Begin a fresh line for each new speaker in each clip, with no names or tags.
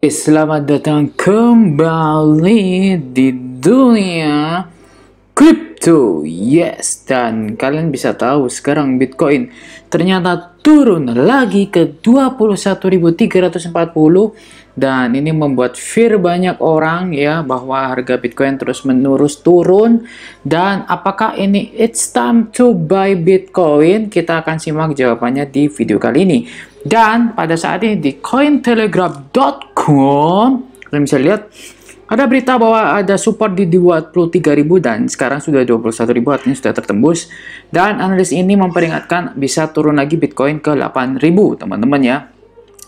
Eh, selamat datang kembali di dunia crypto yes dan kalian bisa tahu sekarang Bitcoin ternyata turun lagi ke 21.340 dan ini membuat fear banyak orang ya bahwa harga Bitcoin terus menerus turun dan apakah ini it's time to buy Bitcoin kita akan simak jawabannya di video kali ini dan pada saat ini di cointelegraph.com kalian bisa lihat ada berita bahwa ada support di 23.000 dan sekarang sudah 21.000 artinya sudah tertembus dan analis ini memperingatkan bisa turun lagi Bitcoin ke 8.000 teman-teman ya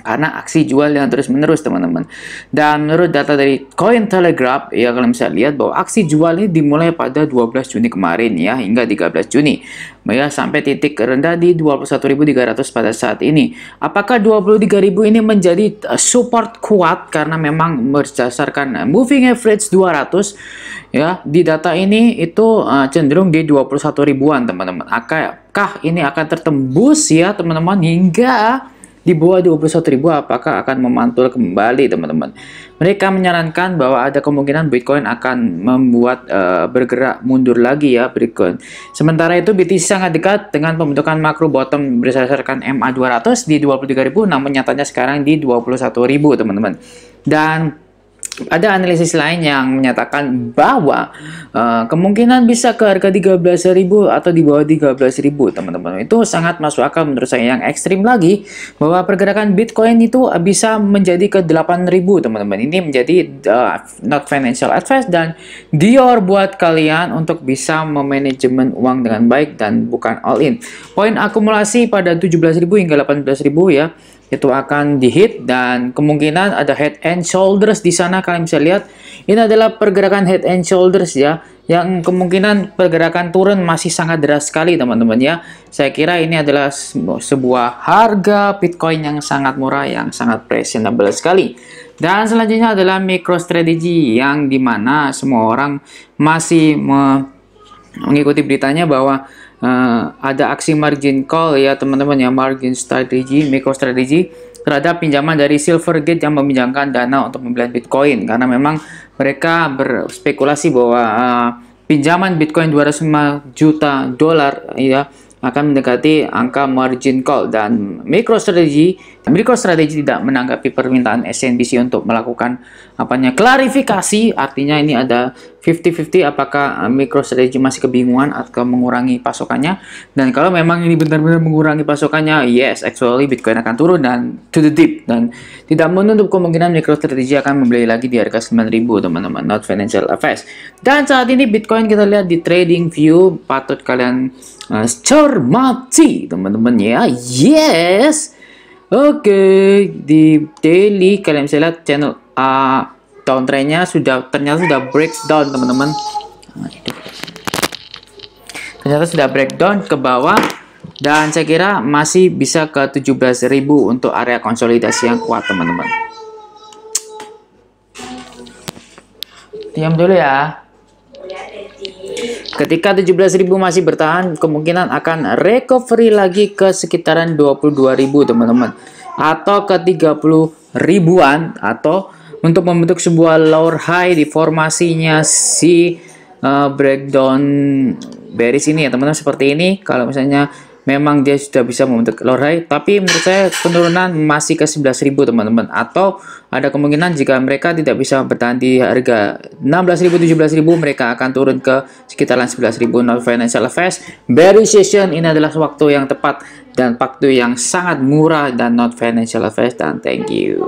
karena aksi jual yang terus-menerus teman-teman. Dan menurut data dari Coin Telegraph ya kalian bisa lihat bahwa aksi jual ini dimulai pada 12 Juni kemarin ya hingga 13 Juni. Ya sampai titik rendah di 21.300 pada saat ini. Apakah 23.000 ini menjadi eh, support kuat karena memang berdasarkan eh, moving average 200 ya di data ini itu uh, cenderung di 21 ribuan teman-teman. akankah ini akan tertembus ya teman-teman hingga di bawah 21.000 apakah akan memantul kembali teman-teman mereka menyarankan bahwa ada kemungkinan Bitcoin akan membuat uh, bergerak mundur lagi ya Bitcoin sementara itu BTC sangat dekat dengan pembentukan makro bottom berdasarkan MA 200 di 23.000 namun nyatanya sekarang di 21.000 teman-teman dan ada analisis lain yang menyatakan bahwa uh, kemungkinan bisa ke harga 13.000 atau di bawah 13.000 teman-teman itu sangat masuk akal menurut saya yang ekstrim lagi bahwa pergerakan Bitcoin itu eh, bisa menjadi ke 8.000 teman-teman ini menjadi uh, not financial advice dan Dior buat kalian untuk bisa memanajemen uang dengan baik dan bukan all in poin akumulasi pada 17.000 hingga 18.000 ya itu akan dihit dan kemungkinan ada head and shoulders di sana kalian bisa lihat ini adalah pergerakan head and shoulders ya yang kemungkinan pergerakan turun masih sangat deras sekali teman-teman ya saya kira ini adalah sebuah harga Bitcoin yang sangat murah yang sangat presentable sekali dan selanjutnya adalah micro strategy yang dimana semua orang masih mengikuti beritanya bahwa uh, ada aksi margin call ya teman-teman ya margin strategy, micro strategy terhadap pinjaman dari Silvergate yang meminjamkan dana untuk membeli Bitcoin karena memang mereka berspekulasi bahwa uh, pinjaman Bitcoin 205 juta dolar ya akan mendekati angka margin call dan micro strategy. Micro strategy tidak menanggapi permintaan SNBC untuk melakukan apanya klarifikasi artinya ini ada 50-50 apakah eh, MicroStrategy masih kebingungan atau mengurangi pasokannya dan kalau memang ini benar-benar mengurangi pasokannya yes actually Bitcoin akan turun dan to the deep dan tidak menutup kemungkinan MicroStrategy akan membeli lagi di harga 9000 teman-teman not financial advice dan saat ini Bitcoin kita lihat di trading view patut kalian uh, cermati teman-teman ya yes Oke, okay. di daily kalian bisa lihat channel A uh, downtrendnya sudah ternyata sudah breakdown teman-teman ternyata sudah breakdown ke bawah dan saya kira masih bisa ke 17.000 untuk area konsolidasi yang kuat teman-teman diam dulu ya ketika 17.000 masih bertahan kemungkinan akan recovery lagi ke sekitaran 22.000 teman-teman atau ke 30 ribuan atau untuk membentuk sebuah lower high di formasinya si uh, breakdown bearish ini ya teman-teman seperti ini kalau misalnya memang dia sudah bisa membentuk lower high tapi menurut saya penurunan masih ke 11.000 teman-teman atau ada kemungkinan jika mereka tidak bisa bertahan di harga 16.000 17.000 mereka akan turun ke sekitaran 11.000 non financial advice bearish session ini adalah waktu yang tepat dan waktu yang sangat murah dan not financial advice dan thank you